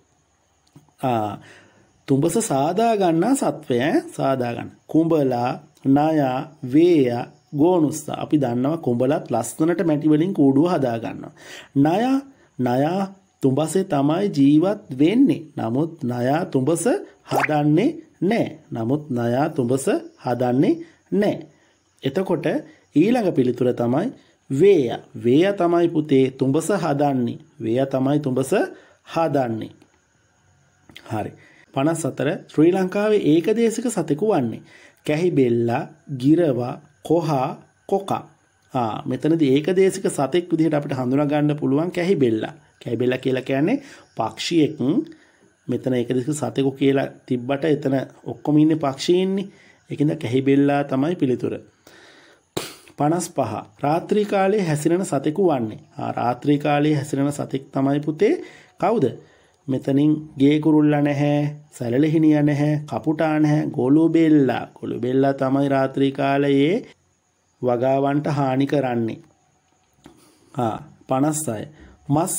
තුඹස සාදා ගන්නා සත්වය සාදා ගන්න. කුඹලා, නයා, වේයා, ගෝනුස්ස අපි දන්නවා කුඹලත් ලස්සනට මැටි වලින් කූඩුව හදා ගන්නවා. නයා, නයා තුඹසේ තමයි ජීවත් වෙන්නේ. නමුත් නයා තුඹස හදන්නේ නැහැ. නමුත් නයා තුඹස හදන්නේ නැහැ. එතකොට ඊළඟ පිළිතුර තමයි වේය. වේය තමයි පුතේ තුඹස හදන්නේ. වේය තමයි තුඹස හදන්නේ. හරි. 54 ශ්‍රී ලංකාවේ ඒකදේශික සතෙකු වන්නේ. කැහිබෙල්ලා, ගිරවා, කොහා, කොකා. ආ මෙතනදී ඒකදේශික සතෙක් විදිහට අපිට හඳුනා ගන්න පුළුවන් කැහිබෙල්ලා. කැහිබෙල්ලා කියලා කියන්නේ පක්ෂියෙක්. මෙතන ඒකදේශික සතෙකු කියලා තිබ්බට එතන ඔක්කොම ඉන්නේ පක්ෂීන්නේ. ඒකින්ද කැහිබෙල්ලා තමයි පිළිතුර. පනස් පහ රාත්‍රී කාලයේ හැසිරෙන සතෙකු වන්නේ. ආ රාත්‍රී කාලයේ හැසිරෙන සතෙක් තමයි පුතේ කවුද? මෙතනින් ගේ කුරුල්ලා නැහැ සැලලහිනිය නැහැ කපුටා නැහැ ගොළු බෙල්ලා ගොළු බෙල්ලා තමයි රාත්‍රී කාලයේ වගාවන්ට හානි කරන්නේ. ආ 56 මස්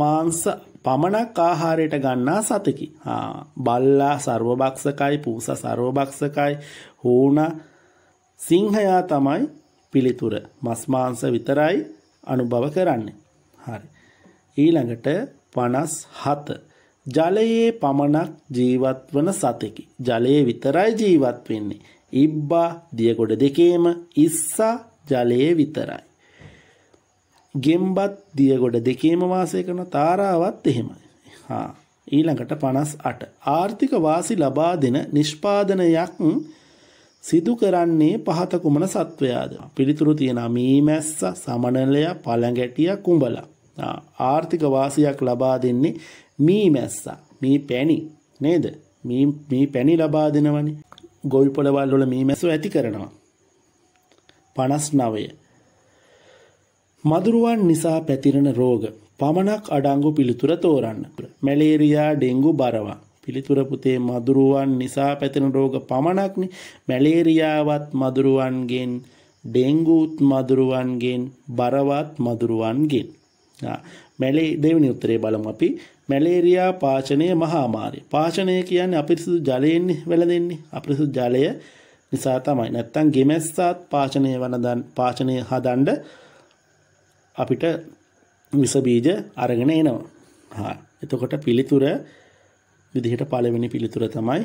මාංශ පමණක් ආහාරයට ගන්නා සතකි. ආ බල්ලා ਸਰවබක්සකයි පූසා ਸਰවබක්සකයි හෝන සිංහයා තමයි පිළිතුර. මස් මාංශ විතරයි අනුභව කරන්නේ. හරි. ඊළඟට 57 ජලයේ පමණක් ජීවත් වන සතෙකි. ජලයේ විතරයි ජීවත් වෙන්නේ. ඉබ්බා දියගොඩ දෙකේම ඉස්සා ජලයේ විතරයි. ගෙම්බත් දියගොඩ දෙකේම වාසය කරන තාරාවත් එහෙමයි. හා ඊළඟට 58 ආර්ථික වාසි ලබා දෙන නිෂ්පාදනයක් සිදු කරන්නේ පහත කුමන සත්වයාද? පිළිතුරු තියෙනවා මීමැස්ස, සමනලය, පළඟැටිය, කුඹලා. ආර්ථික වාසියක් ලබා දෙන්නේ මී මැස්සා මේ පැණි නේද මේ පැණි ලබා දෙනවනි ගොවි පොළවල් වල මේ මැසු ඇති කරනවා. පනස් නවය. මදුරුවන් නිසා පැතිරෙන රෝග පමණක් අඩංගු පිළිතුර තෝරන්න. මැලේරයා ඩෙංගු බරවා. පිළිතුර පුතේ මදුරුවන් නිසා පැතිරෙන රෝග පමණක්නි මැලේරියාවත් මදුරුවන්ගෙන් ඩෙංගුත් මදුරුවන්ගෙන් බරවත් මදුරුවන්ගෙන්. මැලේ දෙවනි උත්තරේ බලමු අපි මැලේරයා පාචනය මහාමාරය පාචනය කියන්නේ අපිරිසිදු ජලයෙන්නේ වැළදෙන්නේ අපිරිසිදු ජලය නිසා තමයි නැත්තම් ගෙමැස්සාත් පාචනය වන පාචනය හදන්ඩ අපිට විසබීජ අරගෙන එනවා එතකොට පිළිතුර විදිහට පළවෙනි පිළිතුර තමයි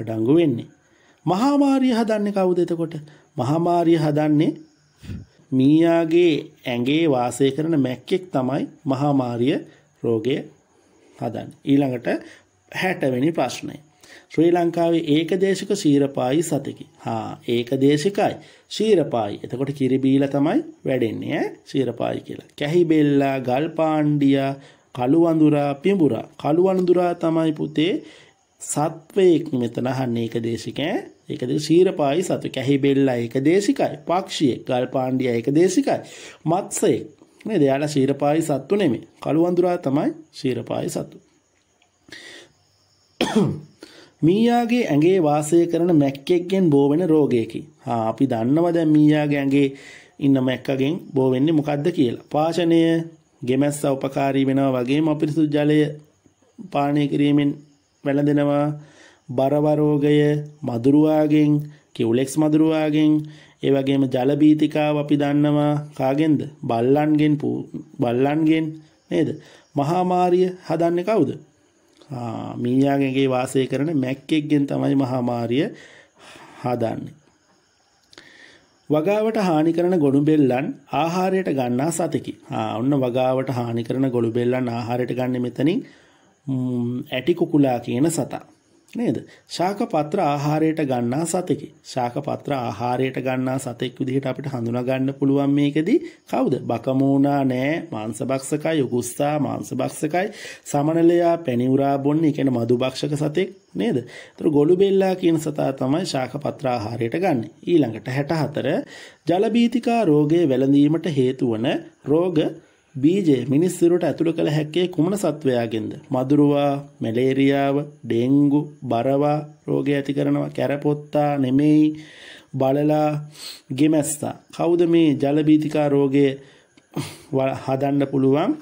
අඩංගු වෙන්නේ මහාමාරිය හදන්නේ කවුද එතකොට මහාමාරිය හදන්නේ මීයාගේ ඇඟේ වාසය කරන මැක්කෙක් තමයි මහාමාරිය රෝගය හදන්න. ඊළඟට හැටවැනි ප්‍රශ්නය. ශ්‍රී ලංකාවේ ඒක දේශක සීරපායි සතකි. හා ඒක දේශකයි සීරපායි එතකොට කිරිබීල තමයි වැඩෙන්නේ සීරපායි කියලා. කැහිබෙල්ලා ගල්පාණ්ඩිය කළුවඳුරා පිඹුරා. කළුවඳුරා තමයි පුතේ සත්වයෙක් මෙතන අහන්නේ ඒක දේශිකෑ ඒකද සීරපායි සතු කැහිබෙල්ලා ඒක දේශිකයි පක්ෂිය ගල්පාණ්ඩිය ඒක දේශිකයි මත්සයෙක් නේද? එයාලා ශීරපායි සත්තු නෙමෙයි. කළු වඳුරා තමයි ශීරපායි සත්තු. මීයාගේ ඇඟේ වාසය කරන මැක්කෙක්ගෙන් බෝ වෙන රෝගයකි. හා අපි දන්නවා දැන් මීයාගේ ඇඟේ ඉන්න මැක්කගෙන් බෝ වෙන්නේ මොකද්ද කියලා. පාෂණය, ගෙමැස්ස උපකාරී වෙනවා වගේම අපිරිසුදු ජලය පානය කිරීමෙන් වැළඳෙනවා. බරව රෝගය මදුරුවාගෙන්, කිව්ලෙක්ස් මදුරුවාගෙන් ඒ වගේම ජල බීතිකාව අපි දන්නවා කාගෙන්ද? බල්ලන්ගෙන් බල්ලන්ගෙන් නේද? මහාමාරිය හදන්නේ කවුද? ආ මීයාගේ වාසය කරන මැක්කෙක්ගෙන් තමයි මහාමාරිය හදන්නේ. වගාවට හානි කරන ගොළුබෙල්ලන් ආහාරයට ගන්නා සතෙකි. ආ ඔන්න වගාවට හානි කරන ගොළුබෙල්ලන් ආහාරයට ගන්න මෙතනින් ඇටි කුකුලා කියන සතා. නේද? ශාකපත්‍ර ආහාරයට ගන්නා සතෙකි. ශාකපත්‍ර ආහාරයට ගන්නා සතෙක් විදිහට අපිට හඳුනා ගන්න පුළුවන් මේකෙදි කවුද? බකමෝනා නෑ, මාංශබක්සකයි, උගුස්සා මාංශබක්සකයි, සමනලයා පැණිවුරා බොන්නේ, කියන මදුබක්ෂක සතෙක් නේද? ඒතර ගොළුබෙල්ලා කියන සතා තමයි ශාකපත්‍ර ආහාරයට ගන්න. ඊළඟට 64 ජලබීතිකා රෝගයේ වැළඳීමට හේතු වන රෝග බීජය මිනිස් සිරුරට ඇතුළු කළ හැක්කේ කුමන සත්වයාගෙන්ද? මදුරුවා, මැලේරියාව, ඩෙන්ගු, බරවා රෝගය ඇති කරනවා, කැරපොත්තා නෙමෙයි, බලලා, ගෙමැස්සා. කවුද මේ ජල බීතිකා රෝගය හදන්න පුළුවන්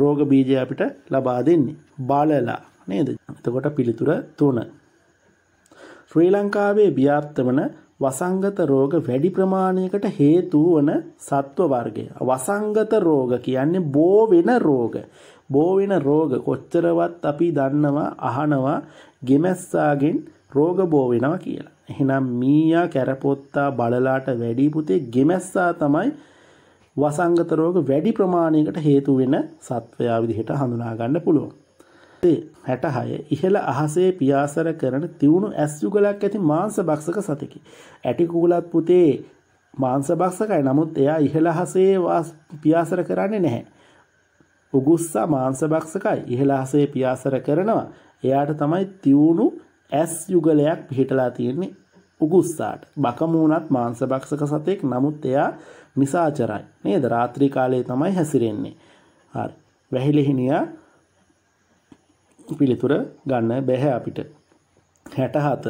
රෝග බීජය අපිට ලබා දෙන්නේ? බලලා නේද? එතකොට පිළිතුර 3. ශ්‍රී ලංකාවේ ව්‍යාප්ත වන වසංගත රෝග වැඩි ප්‍රමාණයකට හේතු වන සත්ව වර්ගය. වසංගත රෝග කියන්නේ බෝ වෙන රෝග. බෝ වෙන රෝග කොච්චරවත් අපි දන්නවා අහනවා ගෙමැස්සාගෙන් රෝග බෝ වෙනවා කියලා. එහෙනම් මීයා කැරපොත්තා බලලාට වැඩි පුතේ ගෙමැස්සා තමයි වසංගත රෝග වැඩි ප්‍රමාණයකට හේතු වෙන සත්වයා විදිහට හඳුනා ගන්න පුළුවන්. තේ හැටහය ඉහළ අහසේ පියාසර කරන තිවුණු ඇස්යුගලක් ඇති මාංස භක්ෂක සතකි. ඇටිකූලත් පුතේ මාංස භක්ෂකයි නමුත් එයා ඉහළ අහසේ පියාසර කරන්නේ නැහැ. උගුස්සා මාංස භක්ෂකයි ඉහළ අහසේ පියාසර කරනවා. එයාට තමයි තිවුණු ඇස් යුගලයක් පිහිටලා තියෙන්නේ උගුස්සාට. බකමූණත් මාංස භක්ෂක සතෙක් නමුත් එයා මිසාචරයි. නේද? රාත්‍රී කාලයේ තමයි හැසිරෙන්නේ. හරි. වැහිලිහිනියා පිළිතුර ගන්න බැහැ අපිට. හැටහත.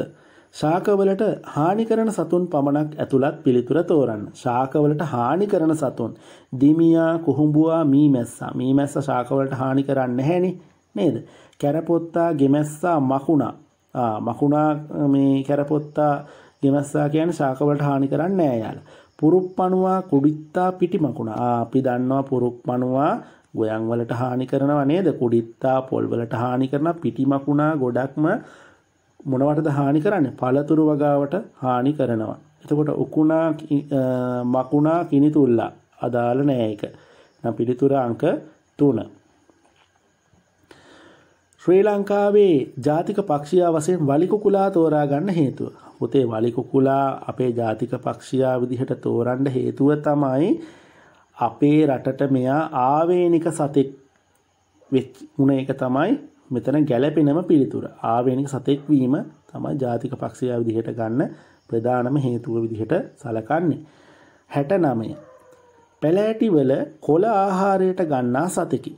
ශාකවලට හානි කරන සතුන් පමණක් ඇතුළත් පිළිතුර තෝරන්න. ශාකවලට හානි කරන සතුන් දිමියා, කුහුඹුවා, මීමැස්සා. මීමැස්ස ශාකවලට හානි කරන්නේ නැහෙනේ. නේද? කැරපොත්තා, ගෙමැස්සා, මකුණා. ආ මකුණා මේ කැරපොත්තා, ගෙමැස්සා කියන්නේ ශාකවලට හානි කරන්නේ නැහැ යාලා. පුරුප්පණුවා, කුඩිත්තා, පිටිමකුණා. ආ අපි දන්නවා පුරුප්පණුවා ගොයන් වලට හානි කරනවා නේද කුඩිත්තා පොල් වලට හානි කරන පිටිමකුණා ගොඩක්ම මොනවටද හානි කරන්නේ පළතුරු වගාවට හානි කරනවා එතකොට උකුණා මකුණා කිනිතුල්ලා අදාළ නෑ ඒක නම් පිළිතුර අංක 3 ශ්‍රී ලංකාවේ ජාතික පක්ෂියා වශයෙන් වලිකුකුලා තෝරා ගන්න හේතුව. පුතේ වලිකුකුලා අපේ ජාතික පක්ෂියා විදිහට තෝරන්න හේතුව තමයි අපේ රටට මෙයා ආවේනික සතෙක් වුණ එක තමයි මෙතන ගැලපෙනම පිළිතුර ආවේනික සතෙක්වීම තමයි ජාතික පක්ෂයා විදිහට ගන්න ප්‍රධානම හේතුව විදිහට සලකන්නේ. හැට නමය. පැලෑටිවල කොළ ආහාරයට ගන්නා සතකි.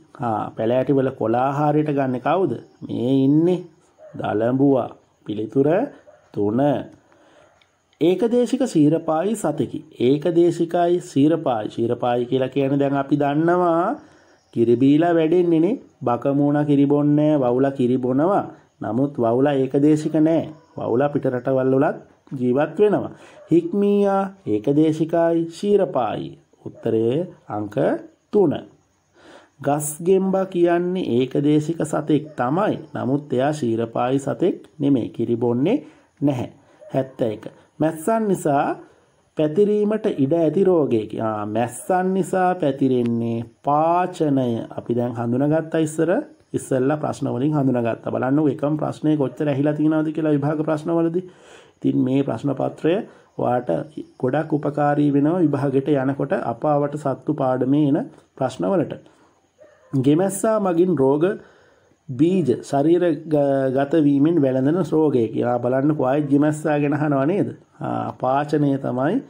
පැලෑටිවල කොලාආහාරයට ගන්න කවුද මේ ඉන්නේ දළඹුවා පිළිතුර තුන ඒකදේශික සීරපායි සතකි. ඒකදේශිකයි සීරපායි ශීරපායි කියලා කියන දැන් අපි දන්නවා කිරිබීලා වැඩෙන්නේනේ බකමූුණ කිරිබොන්නෑ වවුල කිරිබොනවා. නමුත් වවුල ඒකදේශික නෑ වවුල පිට රටවල්ලොලත් ජීවත් වෙනවා. හික්මීයා ඒකදේශිකයි ශීරපායි. උත්තරයේ අංක තුන. ගස්ගෙම්බා කියන්නේ ඒකදේශික සතෙක් තමයි නමුත් එයා ශීරපායි සතෙක් නෙමේ කිරිබොන්නේ නැහැ. හැත්ත එක. මැස්සන් නිසා පැතිරීමට ඉඩ ඇති රෝගයකි. මැස්සන් නිසා පැතිරෙන්නේ පාචනය අපි දැන් හඳුනගත්තා ඉස්සර ඉස්සල්ලා ප්‍රශ්න වලින් හඳුනගත්තා. බලන්න එකම ප්‍රශ්නේ කොච්චර ඇහිලා තියෙනවද කියලා විභාග ප්‍රශ්නවලදී. ඉතින් මේ ප්‍රශ්න පත්‍රය ඔයාට ගොඩක් ಉಪකාරී වෙනවා විභාගෙට යනකොට අපාවට සත්තු පාඩමේ එන ප්‍රශ්නවලට. ගෙමැස්සා මගින් රෝග බීජ ශරීර ගතවීමෙන් වැළඳෙන ශ්‍රෝගය කියලා බලන්න කොයි ජිමැස්සා ගෙන හනවා නේද පාචනය තමයි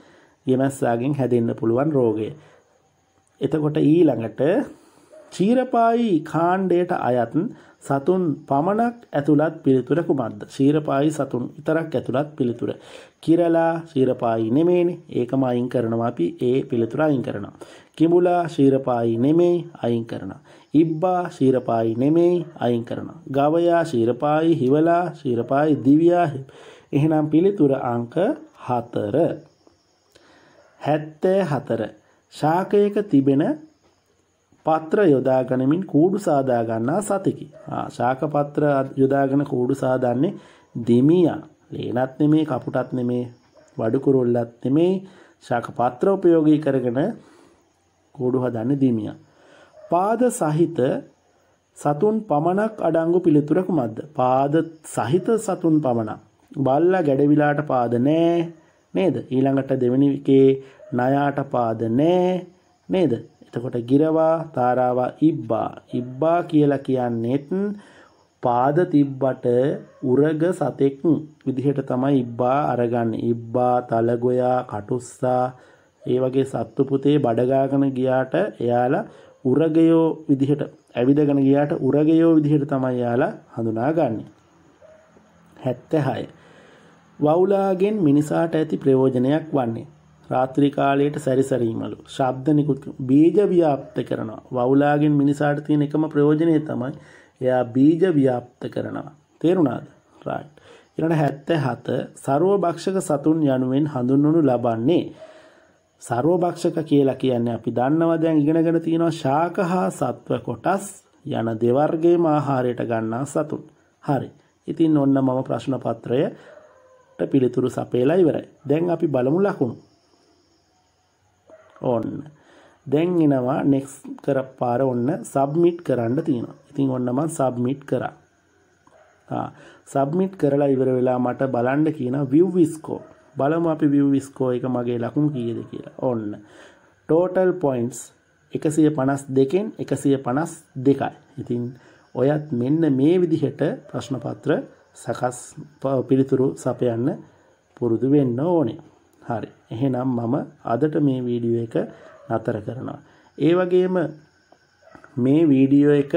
ගෙමැස්සාගෙන් හැදෙන්න පුළුවන් රෝගය එතකොට ඊළඟට චීරපායි කාණ්ඩයට අයත් සතුන් පමණක් ඇතුළත් පිළිතුර කුමක්ද ශීරපායි සතුන් විතරක් ඇතුළත් පිළිතුර කිරලා ශීරපායි නෙමේනේ ඒකම අයින් කරනවා අපි ඒ පිළිතුර අයින් කරනවා කිඹුලා ශීරපායි නෙමෙයි අයින් කරනවා. ඉබ්බා ශීරපායි නෙමෙයි අයින් කරනවා. ගවයා ශීරපායි හිවලා ශීරපායි දිවියා එහෙනම් පිළිතුර අංක 4. 74 ශාකයක තිබෙන පත්‍ර යොදා ගනිමින් කූඩු සාදා ගන්නා සතෙකි. ආ ශාක පත්‍ර යොදාගෙන කූඩු සාදන්නේ දෙමියා. ලේනත් නෙමේ කපුටත් නෙමේ වඩු කුරුල්ලත් නෙමේ ශාක පත්‍ර උපයෝගී කරගෙන කෝඩු හදන්න දීමියා. පාද සහිත සතුන් පමණක් අඩංගු පිළිතුරක මද්ද. පාද සහිත සතුන් පමණක්. බල්ලා ගැඩවිලාට පාද නෑ නේද. ඊළඟට දෙවැනි එකේ නයාට පාද නෑ නේද. එතකොට ගිරවා තාරාවා ඉබ්බා. ඉබ්බා කියලා කියන්නෙත් පාද තිබ්බට උරග සතෙක් විදිහට තමයි ඉබ්බා අරගන්න. ඉබ්බා තලගොයා කටුස්සා ඒ වගේ සත්තු පුතේ බඩගාගෙන ගියාට එයාලා උරගයෝ විදිහට ඇවිදගෙන ගියාට උරගයෝ විදිහට තමයි යාලා හඳුනාගන්නේ. හැත්තහය. වවුලාගෙන් මිනිසාට ඇති ප්‍රයෝජනයක් වන්නේ. රාත්‍රී කාලයට සැරිසරීමලු. ශබ්ද නිකුත් බීජ ව්‍යාප්ත කරනවා. වවුලාගෙන් මිනිසාට තියෙන එකම ප්‍රයෝජනය තමයි එයා බීජ ව්‍යාප්ත කරනවා. තේරුණාද? රයිට්. ඊළඟ 77 ਸਰව භක්ෂක සතුන් යනුවෙන් හඳුන්වනු ලබන්නේ සර්වභක්ෂක කියලා කියන්නේ අපි දන්නවා දැන් ඉගෙනගෙන තියෙනවා ශාක හා සත්ව කොටස් යන දෙවර්ගයේම ආහාරයට ගන්නා සතුන්. හරි. ඉතින් ඔන්න මම ප්‍රශ්න පත්‍රයට පිළිතුරු සපයලා ඉවරයි. දැන් අපි බලමු ලකුණු. ඔන්න. දැන් එනවා next කර පාර ඔන්න submit කරන්න තියෙනවා. ඉතින් ඔන්න මම submit කරා. ආ submit කරලා ඉවර වෙලා මට බලන්න කියන view score බලමු අපි view score එක මගේ ලකුණු කීයද කියලා. ඔන්න. total points 152කින් 152යි. ඉතින් ඔයත් මෙන්න මේ විදිහට ප්‍රශ්න පත්‍ර සකස් පිළිතුරු සපයන්න පුරුදු වෙන්න ඕනේ. හරි. එහෙනම් මම අදට මේ වීඩියෝ එක නතර කරනවා. ඒ වගේම මේ වීඩියෝ එක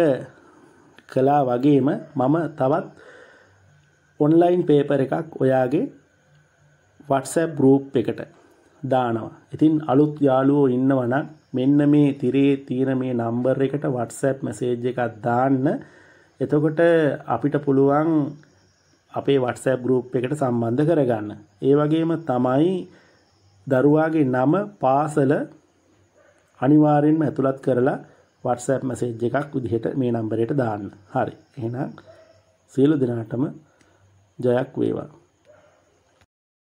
කළා වගේම මම තවත් ඔන්ලයින් පේපර් එකක් ඔයාගේ වට්සැප් ගරූප් එකට දානවා ඉතින් අලුත් යාලුවෝ ඉන්නවන මෙන්න මේ තිරේ තීර මේ නම්බර් එකට වට්සැප් මැසේජ් එකක් දාන්න එතකොට අපිට පුළුවන් අපේ වටසැප් ගරුප් එකට සම්බන්ධ කරගන්න ඒ වගේම තමයි දරුවාගේ නම පාසල අනිවාරෙන්ම ඇතුළත් කරලා වටසැප් මැසේජ් එකක් විදිහට මේ නම්බරයට දාන්න හරි එහෙනම් සියලු දෙනාටම ජයක් වේවා